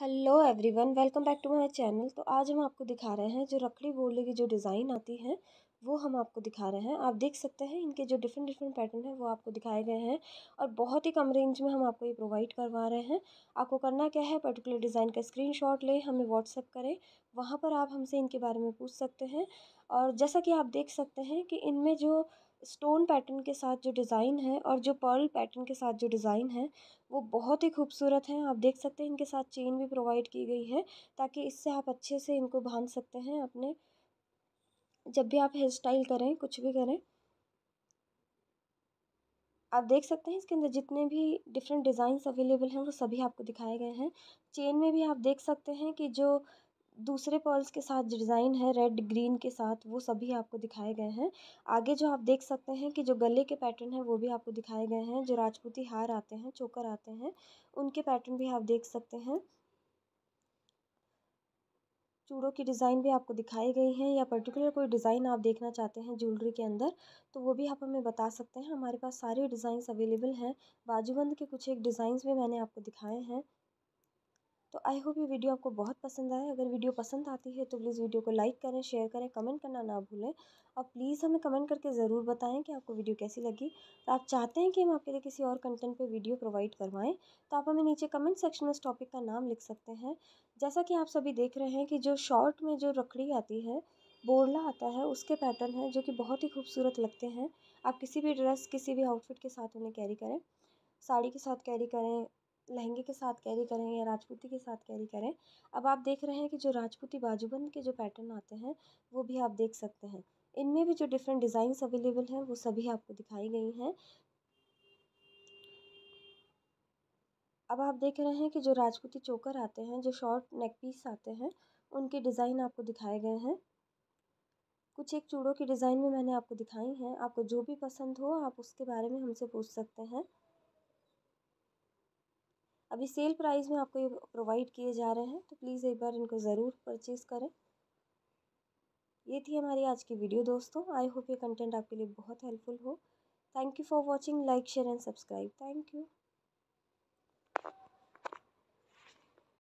hello everyone welcome back to my channel तो आज हम आपको दिखा रहे हैं जो रखड़ी बोले की जो डिज़ाइन आती है वो हम आपको दिखा रहे हैं आप देख सकते हैं इनके जो डिफरेंट डिफरेंट पैटर्न है वो आपको दिखाए गए हैं और बहुत ही कम रेंज में हम आपको ये प्रोवाइड करवा रहे हैं आपको करना क्या है पर्टिकुलर डिज़ाइन का शॉट लें हमें व्हाट्सअप करें वहाँ पर आप हमसे इनके बारे में पूछ सकते हैं और जैसा कि आप देख सकते हैं कि इनमें जो स्टोन पैटर्न के साथ जो डिज़ाइन है और जो पर्ल पैटर्न के साथ जो डिज़ाइन है वो बहुत ही खूबसूरत हैं आप देख सकते हैं इनके साथ चेन भी प्रोवाइड की गई है ताकि इससे आप अच्छे से इनको बांध सकते हैं अपने जब भी आप हेयर स्टाइल करें कुछ भी करें आप देख सकते हैं इसके अंदर जितने भी डिफरेंट डिज़ाइंस अवेलेबल हैं वो सभी आपको दिखाए गए हैं चेन में भी आप देख सकते हैं कि जो दूसरे पर्ल्स के साथ जो डिज़ाइन है रेड ग्रीन के साथ वो सभी आपको दिखाए गए हैं आगे जो आप देख सकते हैं कि जो गले के पैटर्न है वो भी आपको दिखाए गए हैं जो राजपूती हार आते हैं चोकर आते हैं उनके पैटर्न भी आप देख सकते हैं चूड़ों की डिज़ाइन भी आपको दिखाई गई है या पर्टिकुलर कोई डिज़ाइन आप देखना चाहते हैं ज्वेलरी के अंदर तो वो भी आप हमें बता सकते हैं हमारे पास सारे डिज़ाइंस अवेलेबल हैं बाजूबंद के कुछ एक डिज़ाइंस भी मैंने आपको दिखाए हैं तो आई होप ये वीडियो आपको बहुत पसंद आए अगर वीडियो पसंद आती है तो प्लीज़ वीडियो को लाइक करें शेयर करें कमेंट करना ना भूलें और प्लीज़ हमें कमेंट करके ज़रूर बताएं कि आपको वीडियो कैसी लगी और आप चाहते हैं कि हम आपके लिए किसी और कंटेंट पे वीडियो प्रोवाइड करवाएं तो आप हमें नीचे कमेंट सेक्शन में इस टॉपिक का नाम लिख सकते हैं जैसा कि आप सभी देख रहे हैं कि जो शॉर्ट में जो रखड़ी आती है बोरला आता है उसके पैटर्न हैं जो कि बहुत ही खूबसूरत लगते हैं आप किसी भी ड्रेस किसी भी आउटफिट के साथ उन्हें कैरी करें साड़ी के साथ कैरी करें लहंगे के साथ कैरी करें या राजपूती के साथ कैरी करें अब आप देख रहे हैं कि जो राजपूती बाजूबंद के जो पैटर्न आते हैं वो भी आप देख सकते हैं इनमें भी जो डिफरेंट डिज़ाइंस अवेलेबल हैं वो सभी आपको दिखाई गई हैं अब आप देख रहे हैं कि जो राजपूती चोकर आते हैं जो शॉर्ट नेक पीस आते हैं उनके डिज़ाइन आपको दिखाए गए हैं कुछ एक चूड़ों के डिज़ाइन में मैंने आपको दिखाई हैं आपको जो भी पसंद हो आप उसके बारे में हमसे पूछ सकते हैं अभी सेल प्राइस में आपको ये प्रोवाइड किए जा रहे हैं तो प्लीज़ एक बार इनको ज़रूर परचेज़ करें ये थी हमारी आज की वीडियो दोस्तों आई होप ये कंटेंट आपके लिए बहुत हेल्पफुल हो thank you for watching like share and subscribe thank you